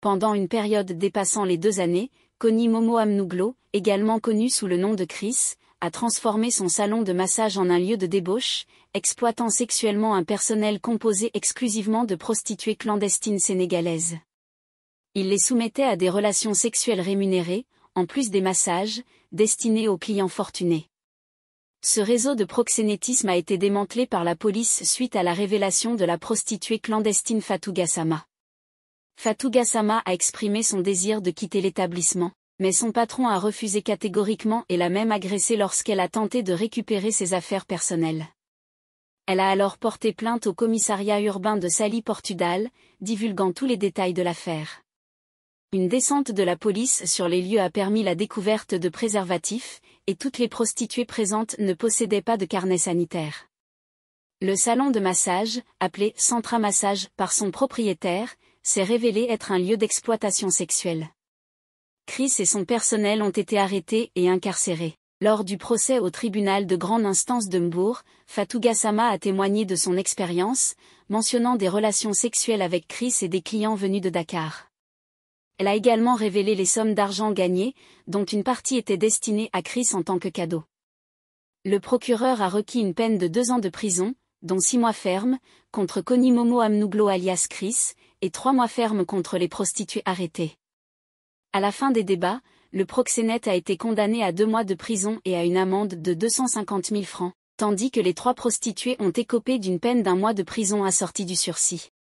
Pendant une période dépassant les deux années, Connie Momo Amnouglo, également connu sous le nom de Chris, a transformé son salon de massage en un lieu de débauche, exploitant sexuellement un personnel composé exclusivement de prostituées clandestines sénégalaises. Il les soumettait à des relations sexuelles rémunérées, en plus des massages, destinés aux clients fortunés. Ce réseau de proxénétisme a été démantelé par la police suite à la révélation de la prostituée clandestine Fatou Gassama. Fatou Gassama a exprimé son désir de quitter l'établissement, mais son patron a refusé catégoriquement et l'a même agressée lorsqu'elle a tenté de récupérer ses affaires personnelles. Elle a alors porté plainte au commissariat urbain de Sali Portugal, divulguant tous les détails de l'affaire. Une descente de la police sur les lieux a permis la découverte de préservatifs, et toutes les prostituées présentes ne possédaient pas de carnet sanitaire. Le salon de massage, appelé Centra Massage par son propriétaire, s'est révélé être un lieu d'exploitation sexuelle. Chris et son personnel ont été arrêtés et incarcérés. Lors du procès au tribunal de grande instance de Mbourg, Fatou Gassama a témoigné de son expérience, mentionnant des relations sexuelles avec Chris et des clients venus de Dakar. Elle a également révélé les sommes d'argent gagnées, dont une partie était destinée à Chris en tant que cadeau. Le procureur a requis une peine de deux ans de prison, dont six mois ferme, contre Konimomo Amnouglo alias Chris, et trois mois fermes contre les prostituées arrêtées. À la fin des débats, le proxénète a été condamné à deux mois de prison et à une amende de 250 000 francs, tandis que les trois prostituées ont écopé d'une peine d'un mois de prison assortie du sursis.